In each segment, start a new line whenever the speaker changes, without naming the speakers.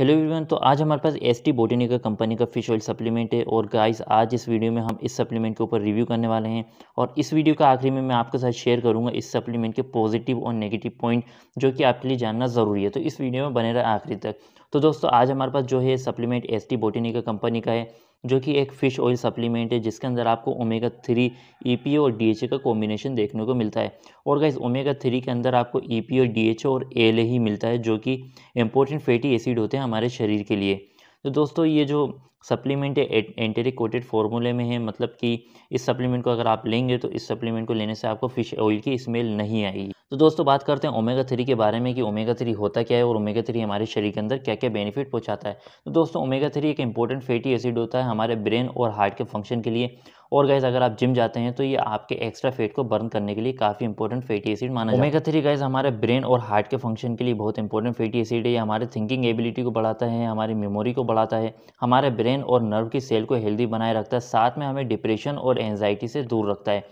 hello everyone तो आज हमारे पास एस टी बोटेनिका कंपनी का फिश ऑयल सप्लीमेंट है और गाइस आज इस वीडियो में हम इस सप्लीमेंट के ऊपर रिव्यू करने वाले हैं और इस वीडियो का आखिरी में मैं आपके साथ शेयर करूंगा इस सप्लीमेंट के पॉजिटिव और नेगेटिव पॉइंट जो कि आपके लिए जानना ज़रूरी है तो इस वीडियो में बने रहे आखिरी तक तो दोस्तों आज हमारे पास जो है सप्लीमेंट एस टी कंपनी का है जो कि एक फ़िश ऑयल सप्लीमेंट है जिसके अंदर आपको ओमेगा थ्री ई और डी का कॉम्बिनेशन देखने को मिलता है और गाइज ओमेगा थ्री के अंदर आपको ई e और डी और एल ही मिलता है जो कि इंपॉर्टेंट फैटी एसिड होते हैं हमारे शरीर के लिए तो दोस्तों ये जो सप्लीमेंट एंटेरिक कोटेड फार्मूले में है मतलब कि इस सप्लीमेंट को अगर आप लेंगे तो इस सप्लीमेंट को लेने से आपको फिश ऑयल की स्मेल नहीं आएगी तो दोस्तों बात करते हैं ओमेगा थ्री के बारे में कि ओमेगा थ्री होता क्या है और ओमेगा थ्री हमारे शरीर के अंदर क्या क्या बेनिफिट पहुँचाता है तो दोस्तों ओमेगा थ्री एक इंपॉर्टेंट फैटी एसिड होता है हमारे ब्रेन और हार्ट के फंक्शन के लिए और गाइज अगर आप जिम जाते हैं तो ये आपके एक्स्ट्रा फेट को बर्न करने के लिए काफ़ी इंपॉर्टेंट फैटी एसिड माना जाता है ओमेगा थ्री गैस हमारे ब्रेन और हार्ट के फंक्शन के लिए बहुत इंपॉर्टेंट फैटी एसिड है ये हमारे थिंकिंग एबिलिटी को बढ़ाता है हमारी मेमोरी को बढ़ाता है हमारे ब्रेन और नर्व की सेल को हेल्दी बनाए रखता है साथ में हमें डिप्रेशन और एनजाइटी से दूर रखता है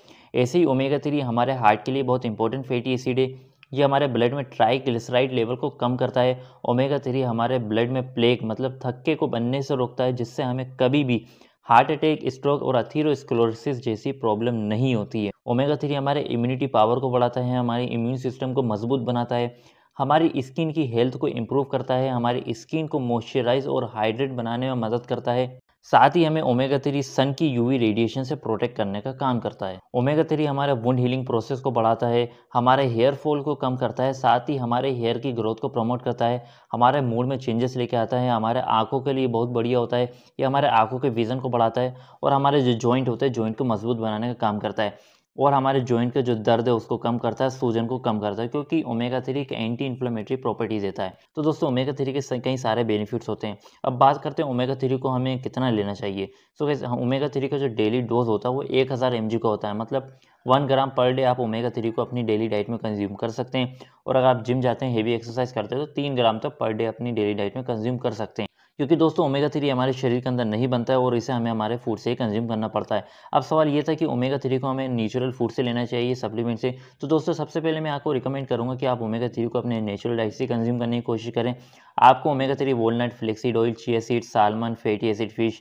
ऐसे ही ओमेगा थ्री हमारे हार्ट के लिए बहुत इंपॉर्टेंट फैटी एसिड है ये हमारे ब्लड में ट्राइग्लिसराइड लेवल को कम करता है ओमेगा थ्री हमारे ब्लड में प्लेग मतलब थक्के को बनने से रोकता है जिससे हमें कभी भी हार्ट अटैक स्ट्रोक और अथीरोस्क्लोरोसिस जैसी प्रॉब्लम नहीं होती है ओमेगा थ्री हमारे इम्यूनिटी पावर को बढ़ाता है हमारे इम्यून सिस्टम को मजबूत बनाता है हमारी स्किन की हेल्थ को इम्प्रूव करता है हमारी स्किन को मॉइस्चराइज और हाइड्रेट बनाने में मदद करता है साथ ही हमें ओमेगा थ्री सन की यूवी रेडिएशन से प्रोटेक्ट करने का काम करता है ओमेगा थ्री हमारे वुंड हीलिंग प्रोसेस को बढ़ाता है हमारे हेयर फॉल को कम करता है साथ ही हमारे हेयर की ग्रोथ को प्रमोट करता है हमारे मूड में चेंजेस लेके आता है हमारे आंखों के लिए बहुत बढ़िया होता है ये हमारे आंखों के विज़न को बढ़ाता है और हमारे जो जॉइंट होते हैं जॉइंट को मजबूत बनाने का काम करता है और हमारे जॉइंट का जो दर्द है उसको कम करता है सूजन को कम करता है क्योंकि ओमेगा थ्री एक एंटी इन्फ्लेमेटरी प्रॉपर्टी देता है तो दोस्तों ओमेगा थ्री के कई सारे बेनिफिट्स होते हैं अब बात करते हैं ओमेगा थ्री को हमें कितना लेना चाहिए सो कैसे ओमेगा थ्री का जो डेली डोज होता है वो एक हज़ार एम का होता है मतलब वन ग्राम पर डे आप ओमेगा थ्री को अपनी डेली डाइट में कंज्यूम कर सकते हैं और अगर आप जिम जाते हैं हेवी एक्सरसाइज करते हैं तो तीन ग्राम तक पर डे अपनी डेली डाइट में कंज्यूम कर सकते हैं क्योंकि दोस्तों ओमेगा थ्री हमारे शरीर के अंदर नहीं बनता है और इसे हमें हमारे फूड से ही कंज्यूम करना पड़ता है अब सवाल ये था कि ओमेगा थ्री को हमें नेचुरल फूड से लेना चाहिए सप्लीमेंट से तो दोस्तों सबसे पहले मैं आपको रिकमेंड करूँगा कि आप ओमेगा थ्री को अपने नेचुरल डाइट से कंज्यूम करने की कोशिश करें आपको omega three walnut flaxseed oil chia seed salmon fatty acid fish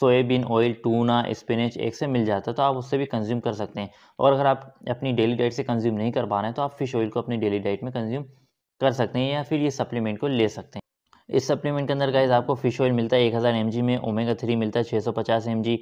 soybean oil tuna spinach एक से मिल जाता है तो आप उससे भी कंज्यूम कर सकते हैं और अगर आप अपनी डेली डाइट से कंज्यूम नहीं कर पा रहे हैं तो आप फिश ऑयल को अपनी डेली डाइट में कंज्यूम कर सकते हैं या फिर ये सप्लीमेंट को ले सकते हैं इस सप्लीमेंट के अंदर गाइज आपको फिश ऑयल मिलता है एक हज़ार एम में ओमेगा थ्री मिलता है छः सौ पचास M G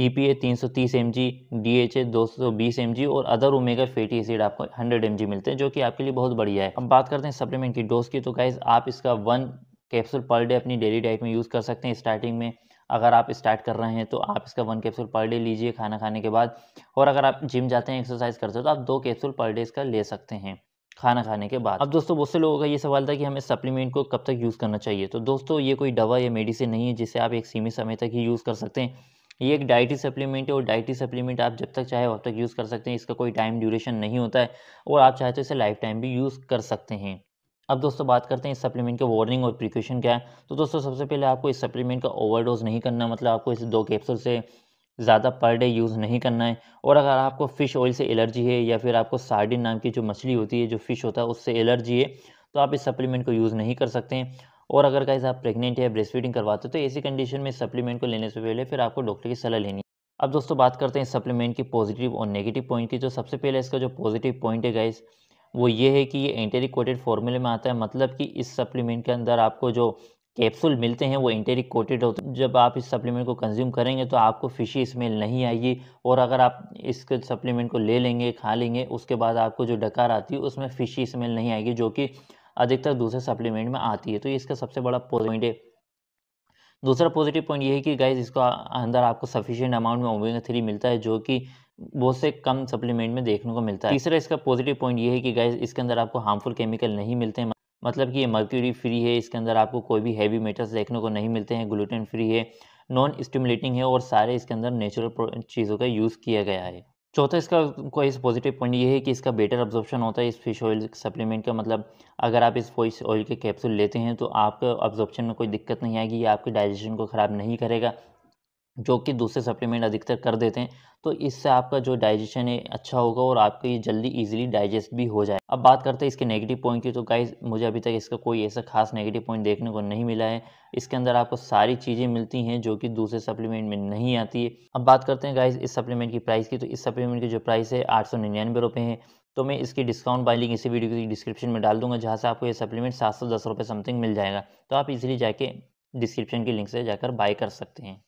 E P A तीन सौ तीस M G D H A दो सौ बीस एम जी और अदर ओमेगा फेटी एसिड आपको हंड्रेड एम जी मिलते हैं जो कि आपके लिए बहुत बढ़िया है अब बात करते हैं सप्लीमेंट की डोज की तो गाइज आप इसका वन कैप्सूल पर डे अपनी डेली डाइट में यूज़ कर सकते हैं स्टार्टिंग में अगर आप स्टार्ट कर रहे हैं तो आप इसका वन कैप्सूल पर डे लीजिए खाना खाने के बाद और अगर आप जिम जाते हैं एक्सरसाइज करते हो तो आप दो कैप्सूल पर डे इसका ले सकते हैं खाना खाने के बाद अब दोस्तों बहुत से लोगों का ये सवाल था कि हमें सप्लीमेंट को कब तक यूज़ करना चाहिए तो दोस्तों ये कोई दवा या मेडिसिन नहीं है जिसे आप एक सीमित समय तक ही यूज़ कर सकते हैं ये एक डाइटी सप्लीमेंट है और डाइटी सप्लीमेंट आप जब तक चाहे वब तक यूज़ कर सकते हैं इसका कोई टाइम ड्यूरेशन नहीं होता है और आप चाहे तो इसे लाइफ टाइम भी यूज़ कर सकते हैं अब दोस्तों बात करते हैं इस सप्लीमेंट के वार्निंग और प्रिकॉशन क्या है तो दोस्तों सबसे पहले आपको इस सप्लीमेंट का ओवरडोज नहीं करना मतलब आपको इसे दो कैप्सूल से ज़्यादा पर डे यूज़ नहीं करना है और अगर आपको फ़िश ऑयल से एलर्जी है या फिर आपको सार्डिन नाम की जो मछली होती है जो फ़िश होता है उससे एलर्जी है तो आप इस सप्लीमेंट को यूज़ नहीं कर सकते हैं और अगर कहीं आप प्रेग्नेंट या ब्रेस्ट फीडिंग करवाते हो तो ऐसी कंडीशन में सप्लीमेंट को लेने से पहले फिर आपको डॉक्टर की सलाह लेनी अब दोस्तों बात करते हैं सप्लीमेंट की पॉजिटिव और नेगेटिव पॉइंट की जो सबसे पहले इसका जो पॉजिटिव पॉइंट है गाइस वो ये है कि ये एंटेरिकोटेड फॉर्मूले में आता है मतलब कि इस सप्लीमेंट के अंदर आपको जो कैप्सूल मिलते हैं वो इंटेरिक कोटेड होते हैं जब आप इस सप्लीमेंट को कंज्यूम करेंगे तो आपको फिशी स्मेल नहीं आएगी और अगर आप इस सप्लीमेंट को ले लेंगे खा लेंगे उसके बाद आपको जो डकार आती है उसमें फिशी स्मेल नहीं आएगी जो कि अधिकतर दूसरे सप्लीमेंट में आती है तो इसका सबसे बड़ा पॉइंट है दूसरा पॉजिटिव पॉइंट ये है कि गाइज इसको अंदर आपको सफिशियंट अमाउंट में ओमेगा थ्री मिलता है जो कि बहुत से कम सप्लीमेंट में देखने को मिलता है तीसरा इसका पॉजिटिव पॉइंट ये है कि गाइज इसके अंदर आपको हार्मफुल केमिकल नहीं मिलते हैं मतलब कि ये मर्क्यूरी फ्री है इसके अंदर आपको कोई भी हैवी मेटल्स देखने को नहीं मिलते हैं ग्लूटेन फ्री है नॉन स्टिमुलेटिंग है और सारे इसके अंदर नेचुरल चीज़ों का यूज़ किया गया है चौथा इसका कोई इस पॉजिटिव पॉइंट ये है कि इसका बेटर ऑब्जॉर्प्शन होता है इस फिश ऑयल सप्लीमेंट का मतलब अगर आप इस फिश ऑयल के कैप्सूल लेते हैं तो आपका ऑब्जॉर्प्शन में कोई दिक्कत नहीं आएगी या आपके डाइजेशन को ख़राब नहीं करेगा जो कि दूसरे सप्लीमेंट अधिकतर कर देते हैं तो इससे आपका जो डाइजेशन है अच्छा होगा और आपको ये जल्दी इजीली डाइजेस्ट भी हो जाए अब बात करते हैं इसके नेगेटिव पॉइंट की तो गाइज मुझे अभी तक इसका कोई ऐसा खास नेगेटिव पॉइंट देखने को नहीं मिला है इसके अंदर आपको सारी चीज़ें मिलती हैं जो कि दूसरे सप्लीमेंट में नहीं आती है अब बात करते हैं गाइज इस सप्लीमेंट की प्राइस की तो इस सप्लीमेंट की जो प्राइस है आठ सौ निन्यानवे रुपये है तो मैं इसकी डिस्काउंट बाई लिंक इसी वीडियो की डिस्क्रिप्शन में डाल दूंगा जहाँ से आपको ये सप्लीमेंट सात सौ दस रुपये समथिंग मिल जाएगा तो आप इजीली जाके डिस्क्रिप्शन की लिंक से जाकर बाय कर सकते हैं